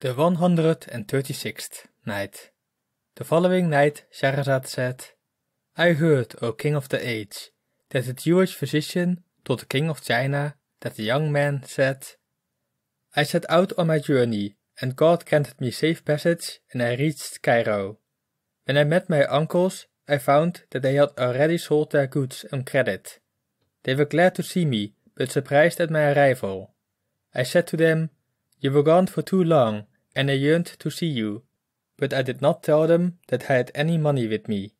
The 136th Night The following night Shahrazad said, I heard, O king of the age, that the Jewish physician told the king of China that the young man said, I set out on my journey, and God granted me safe passage, and I reached Cairo. When I met my uncles, I found that they had already sold their goods on credit. They were glad to see me, but surprised at my arrival. I said to them, you were gone for too long, and I yearned to see you. But I did not tell them that I had any money with me.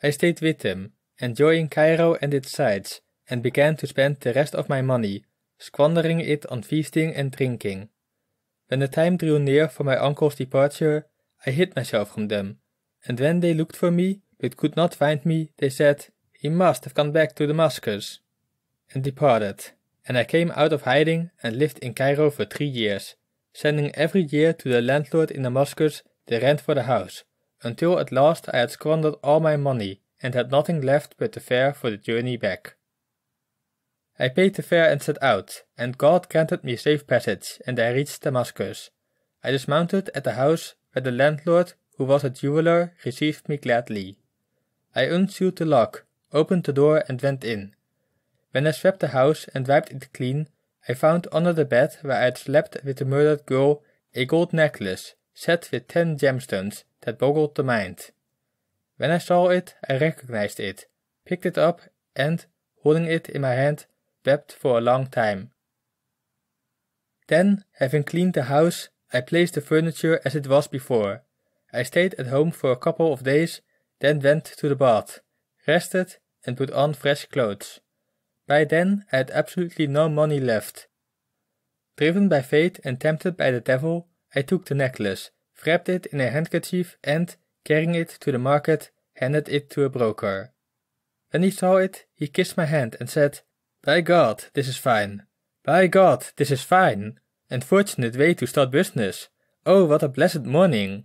I stayed with them, enjoying Cairo and its sights, and began to spend the rest of my money, squandering it on feasting and drinking. When the time drew near for my uncle's departure, I hid myself from them, and when they looked for me, but could not find me, they said, He must have gone back to Damascus, and departed. And I came out of hiding and lived in Cairo for three years, sending every year to the landlord in Damascus the rent for the house, until at last I had squandered all my money and had nothing left but the fare for the journey back. I paid the fare and set out, and God granted me safe passage, and I reached Damascus. I dismounted at the house where the landlord, who was a jeweller, received me gladly. I unsealed the lock, opened the door, and went in. When I swept the house and wiped it clean, I found under the bed where I had slept with the murdered girl a gold necklace set with ten gemstones that boggled the mind. When I saw it, I recognized it, picked it up, and, holding it in my hand, wept for a long time. Then, having cleaned the house, I placed the furniture as it was before. I stayed at home for a couple of days, then went to the bath, rested, and put on fresh clothes. By then, I had absolutely no money left. Driven by fate and tempted by the devil, I took the necklace, wrapped it in a handkerchief, and, carrying it to the market, handed it to a broker. When he saw it, he kissed my hand and said, By God, this is fine. By God, this is fine. And fortunate way to start business. Oh, what a blessed morning.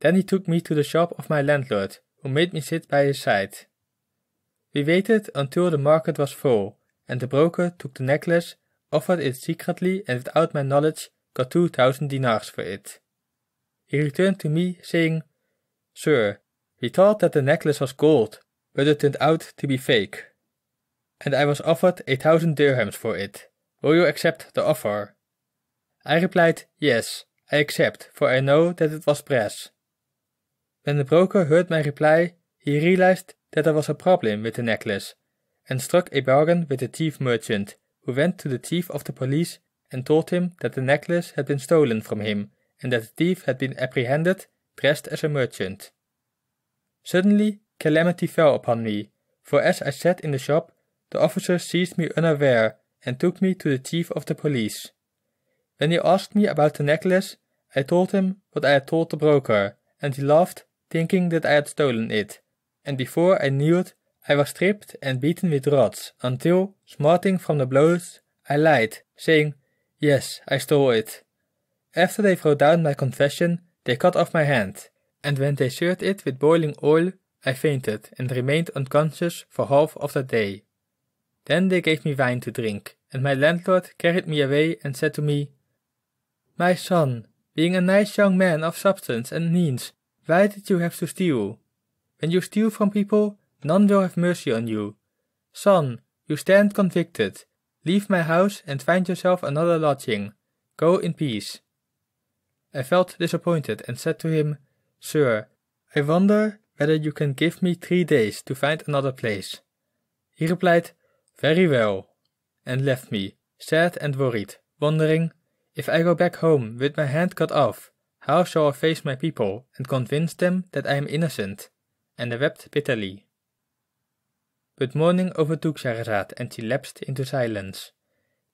Then he took me to the shop of my landlord, who made me sit by his side. We waited until the market was full, and the broker took the necklace, offered it secretly, and without my knowledge, got two thousand dinars for it. He returned to me, saying, Sir, we thought that the necklace was gold, but it turned out to be fake. And I was offered a thousand dirhams for it. Will you accept the offer? I replied, Yes, I accept, for I know that it was brass. When the broker heard my reply, he realized that there was a problem with the necklace and struck a bargain with the thief merchant, who went to the chief of the police and told him that the necklace had been stolen from him and that the thief had been apprehended dressed as a merchant. Suddenly, calamity fell upon me, for as I sat in the shop, the officer seized me unaware and took me to the chief of the police. When he asked me about the necklace, I told him what I had told the broker, and he laughed, thinking that I had stolen it and before I knew it, I was stripped and beaten with rods until, smarting from the blows, I lied, saying, Yes, I stole it. After they wrote down my confession, they cut off my hand, and when they seared it with boiling oil, I fainted and remained unconscious for half of the day. Then they gave me wine to drink, and my landlord carried me away and said to me, My son, being a nice young man of substance and means, why did you have to steal? When you steal from people, none will have mercy on you. Son, you stand convicted. Leave my house and find yourself another lodging. Go in peace. I felt disappointed and said to him, Sir, I wonder whether you can give me three days to find another place. He replied, Very well, and left me, sad and worried, wondering, if I go back home with my hand cut off, how shall I face my people and convince them that I am innocent? and wept bitterly. But morning overtook Shahrazad, and she lapsed into silence.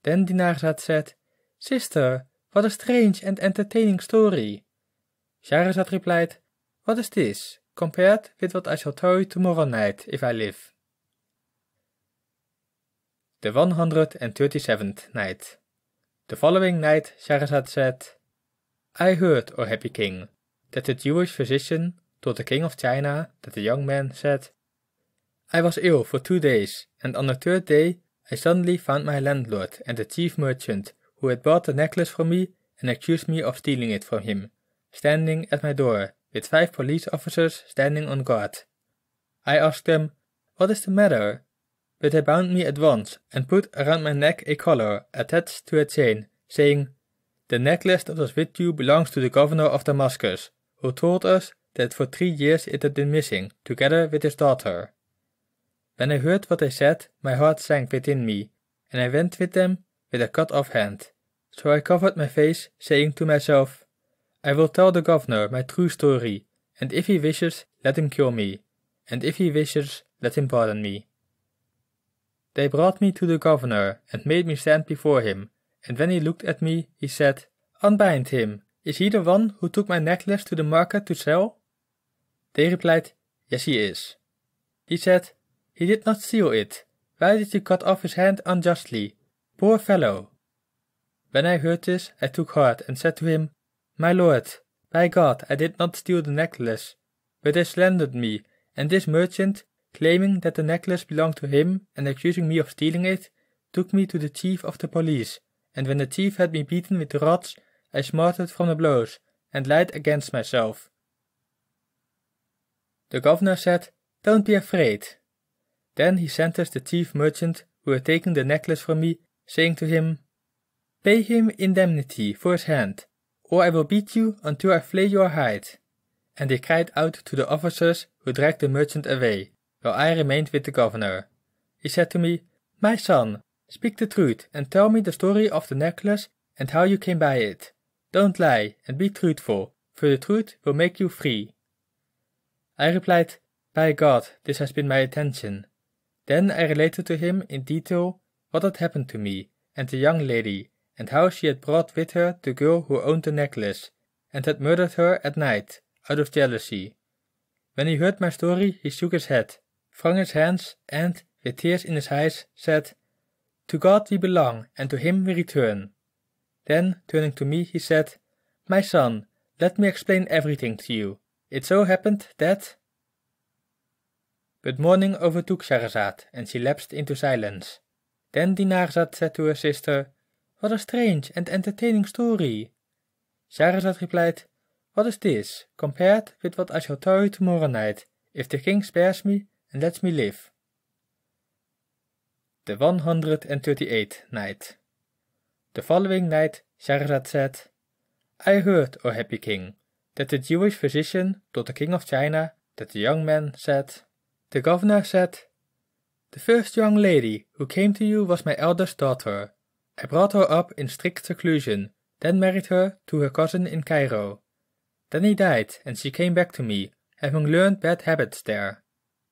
Then Dinarzad said, Sister, what a strange and entertaining story. Shahrazad replied, What is this, compared with what I shall tell you tomorrow night, if I live? The 137th Night The following night Shahrazad said, I heard, O happy king, that the Jewish physician told the king of China that the young man said, I was ill for two days, and on the third day I suddenly found my landlord and the chief merchant who had bought the necklace from me and accused me of stealing it from him, standing at my door with five police officers standing on guard. I asked them, What is the matter? But they bound me at once and put around my neck a collar attached to a chain, saying, The necklace that was with you belongs to the governor of Damascus, who told us that for three years it had been missing, together with his daughter. When I heard what they said, my heart sank within me, and I went with them with a cut off hand. So I covered my face, saying to myself, I will tell the governor my true story, and if he wishes, let him cure me, and if he wishes, let him pardon me. They brought me to the governor, and made me stand before him, and when he looked at me, he said, Unbind him. Is he the one who took my necklace to the market to sell? They replied, Yes, he is. He said, He did not steal it. Why did you cut off his hand unjustly? Poor fellow. When I heard this, I took heart and said to him, My lord, by God, I did not steal the necklace. But they slandered me, and this merchant, claiming that the necklace belonged to him and accusing me of stealing it, took me to the chief of the police, and when the chief had me beaten with rods, I smarted from the blows, and lied against myself. The governor said, Don't be afraid. Then he sentenced the chief merchant who had taken the necklace from me, saying to him, Pay him indemnity for his hand, or I will beat you until I flay your hide. And they cried out to the officers who dragged the merchant away, while I remained with the governor. He said to me, My son, speak the truth and tell me the story of the necklace and how you came by it. Don't lie and be truthful, for the truth will make you free. I replied, By God, this has been my intention. Then I related to him in detail what had happened to me and the young lady, and how she had brought with her the girl who owned the necklace, and had murdered her at night, out of jealousy. When he heard my story, he shook his head, wrung his hands, and, with tears in his eyes, said, To God we belong, and to Him we return. Then, turning to me, he said, My son, let me explain everything to you. It so happened that... But morning overtook Shahrazad, and she lapsed into silence. Then Dinarzad said to her sister, What a strange and entertaining story! Shahrazad replied, What is this, compared with what I shall tell you tomorrow night, if the king spares me and lets me live? The 138th Night The following night Shahrazad said, I heard, O happy king, that the Jewish physician told the king of China that the young man said, The governor said, The first young lady who came to you was my eldest daughter. I brought her up in strict seclusion, then married her to her cousin in Cairo. Then he died, and she came back to me, having learned bad habits there.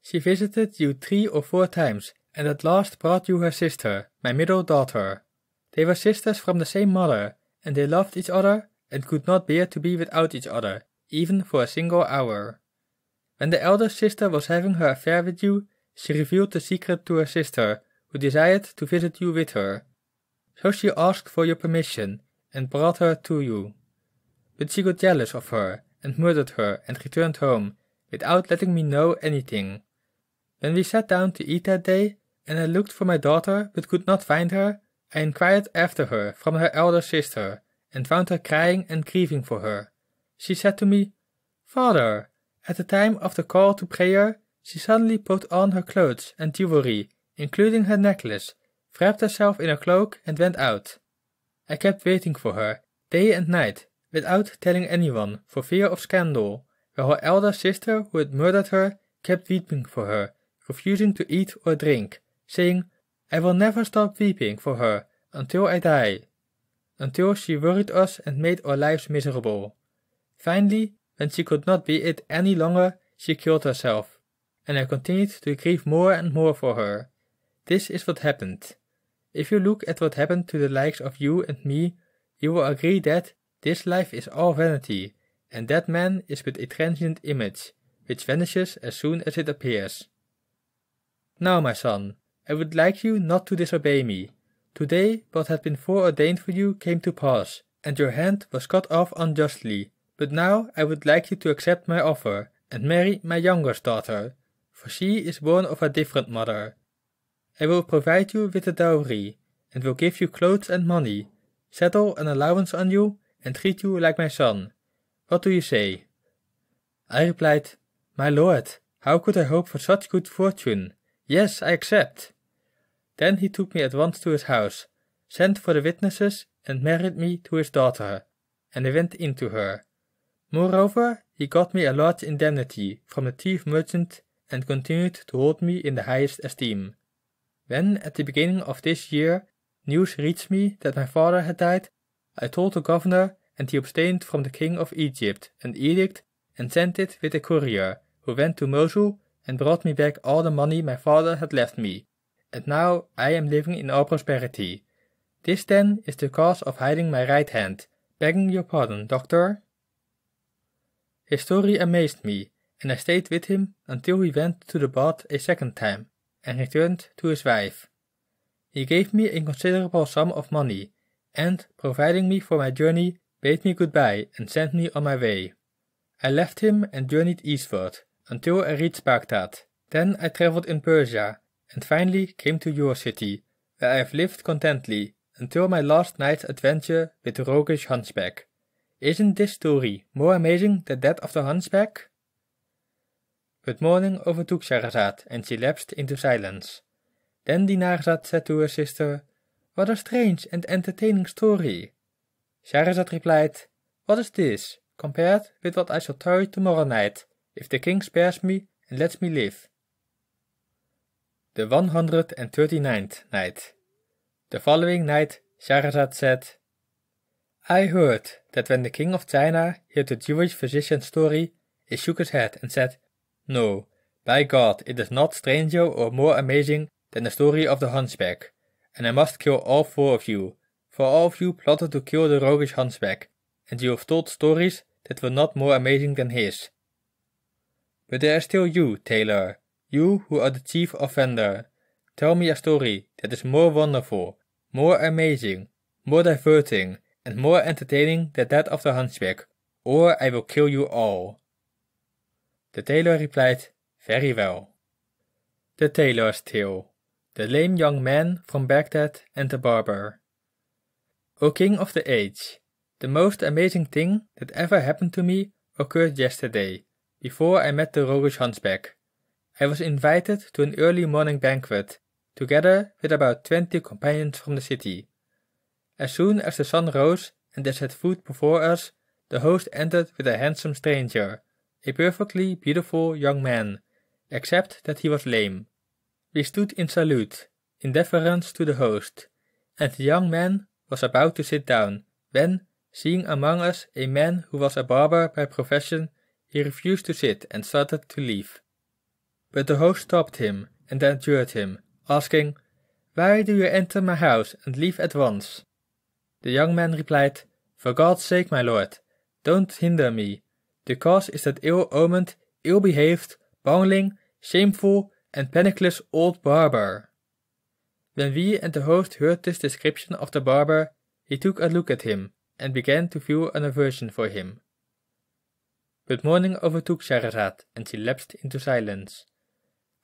She visited you three or four times, and at last brought you her sister, my middle daughter. They were sisters from the same mother, and they loved each other and could not bear to be without each other, even for a single hour. When the elder sister was having her affair with you, she revealed the secret to her sister, who desired to visit you with her. So she asked for your permission, and brought her to you. But she got jealous of her, and murdered her, and returned home, without letting me know anything. When we sat down to eat that day, and I looked for my daughter, but could not find her, I inquired after her from her elder sister, and found her crying and grieving for her. She said to me, Father, at the time of the call to prayer, she suddenly put on her clothes and jewelry, including her necklace, wrapped herself in a cloak and went out. I kept waiting for her, day and night, without telling anyone, for fear of scandal, while her elder sister, who had murdered her, kept weeping for her, refusing to eat or drink, saying, I will never stop weeping for her until I die until she worried us and made our lives miserable. Finally, when she could not be it any longer, she killed herself, and I continued to grieve more and more for her. This is what happened. If you look at what happened to the likes of you and me, you will agree that this life is all vanity, and that man is but a transient image, which vanishes as soon as it appears. Now, my son, I would like you not to disobey me, Today what had been foreordained for you came to pass, and your hand was cut off unjustly. But now I would like you to accept my offer, and marry my youngest daughter, for she is born of a different mother. I will provide you with a dowry, and will give you clothes and money, settle an allowance on you, and treat you like my son. What do you say? I replied, My lord, how could I hope for such good fortune? Yes, I accept. Then he took me at once to his house, sent for the witnesses, and married me to his daughter, and I went into her. Moreover, he got me a large indemnity from the chief merchant and continued to hold me in the highest esteem. When, at the beginning of this year, news reached me that my father had died, I told the governor, and he obtained from the king of Egypt an edict and sent it with a courier, who went to Mosul and brought me back all the money my father had left me, and now I am living in all prosperity. This then is the cause of hiding my right hand, begging your pardon, doctor. His story amazed me, and I stayed with him until he went to the bath a second time, and returned to his wife. He gave me a considerable sum of money, and, providing me for my journey, bade me goodbye and sent me on my way. I left him and journeyed eastward, until I reached Baghdad. Then I travelled in Persia, and finally came to your city, where I have lived contentedly until my last night's adventure with the roguish hunchback. Isn't this story more amazing than that of the hunchback? But morning overtook Shahrazad, and she lapsed into silence. Then Dinarzad said to her sister, What a strange and entertaining story! Shahrazad replied, What is this, compared with what I shall tell you tomorrow night, if the king spares me and lets me live? The 139th Night. The following night, Shahrazad said, I heard that when the king of China heard the Jewish physician's story, he shook his head and said, No, by God, it is not stranger or more amazing than the story of the hunchback, and I must kill all four of you, for all of you plotted to kill the roguish hunchback, and you have told stories that were not more amazing than his. But there is still you, Taylor, you who are the chief offender, tell me a story that is more wonderful, more amazing, more diverting, and more entertaining than that of the hunchback, or I will kill you all. The tailor replied, Very well. The Tailor's Tale The Lame Young Man from Baghdad and the Barber. O King of the Age, the most amazing thing that ever happened to me occurred yesterday, before I met the roguish hunchback. I was invited to an early morning banquet, together with about twenty companions from the city. As soon as the sun rose and they set food before us, the host entered with a handsome stranger, a perfectly beautiful young man, except that he was lame. We stood in salute, in deference to the host, and the young man was about to sit down, when, seeing among us a man who was a barber by profession, he refused to sit and started to leave. But the host stopped him and adjured him, asking, Why do you enter my house and leave at once? The young man replied, For God's sake, my lord, don't hinder me. The cause is that ill-omened, ill-behaved, bungling, shameful, and penniless old barber. When we and the host heard this description of the barber, he took a look at him and began to feel an aversion for him. But morning overtook Shahrazad, and she lapsed into silence.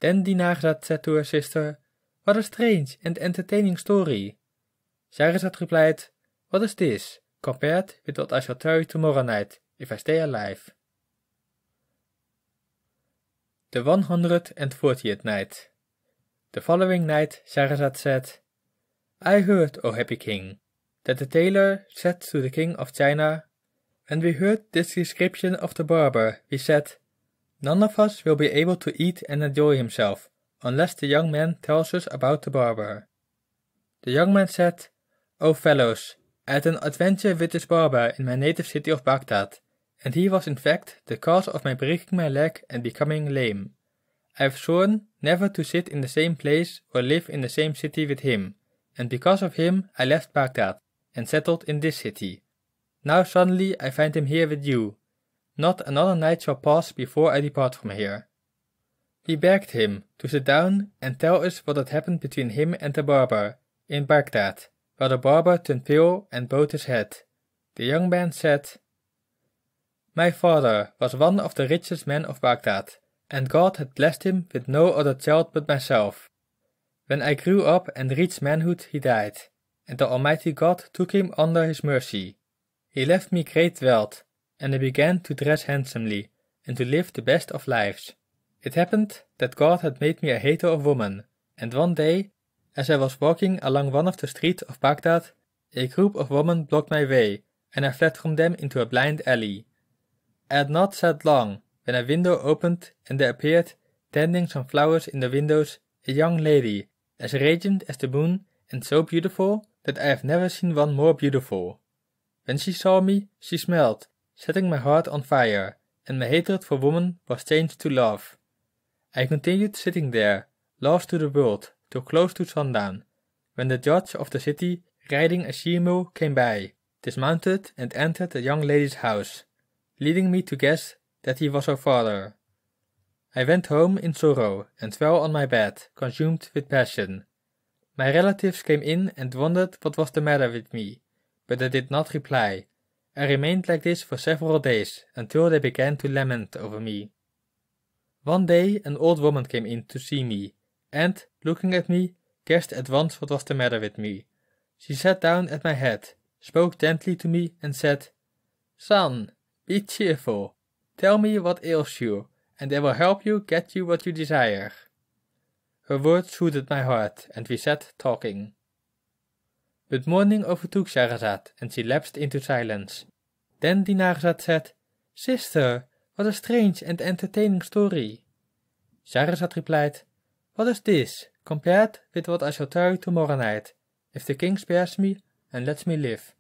Then Dinagra said to her sister, What a strange and entertaining story. Sarazat replied, What is this, compared with what I shall tell you tomorrow night, if I stay alive? The 140th Night The following night Sarazat said, I heard, O happy king, that the tailor said to the king of China, When we heard this description of the barber, we said, None of us will be able to eat and enjoy himself, unless the young man tells us about the barber. The young man said, O oh, fellows, I had an adventure with this barber in my native city of Baghdad, and he was in fact the cause of my breaking my leg and becoming lame. I have sworn never to sit in the same place or live in the same city with him, and because of him I left Baghdad and settled in this city. Now suddenly I find him here with you, not another night shall pass before I depart from here. He begged him to sit down and tell us what had happened between him and the barber in Baghdad, where the barber turned pale and bowed his head. The young man said, My father was one of the richest men of Baghdad, and God had blessed him with no other child but myself. When I grew up and reached manhood, he died, and the Almighty God took him under his mercy. He left me great wealth and they began to dress handsomely, and to live the best of lives. It happened that God had made me a hater of women, and one day, as I was walking along one of the streets of Baghdad, a group of women blocked my way, and I fled from them into a blind alley. I had not sat long when a window opened and there appeared, tending some flowers in the windows, a young lady, as radiant as the moon and so beautiful that I have never seen one more beautiful. When she saw me, she smiled setting my heart on fire, and my hatred for woman was changed to love. I continued sitting there, lost to the world, till close to sundown, when the judge of the city, riding a she-mule, came by, dismounted and entered the young lady's house, leading me to guess that he was her father. I went home in sorrow and fell on my bed, consumed with passion. My relatives came in and wondered what was the matter with me, but I did not reply, I remained like this for several days, until they began to lament over me. One day an old woman came in to see me, and, looking at me, guessed at once what was the matter with me. She sat down at my head, spoke gently to me, and said, Son, be cheerful. Tell me what ails you, and I will help you get you what you desire. Her words soothed my heart, and we sat talking. But morning overtook Shahrazad, and she lapsed into silence. Then Dinarzad said, Sister, what a strange and entertaining story. Shahrazad replied, What is this, compared with what I shall tell you tomorrow night, if the king spares me and lets me live?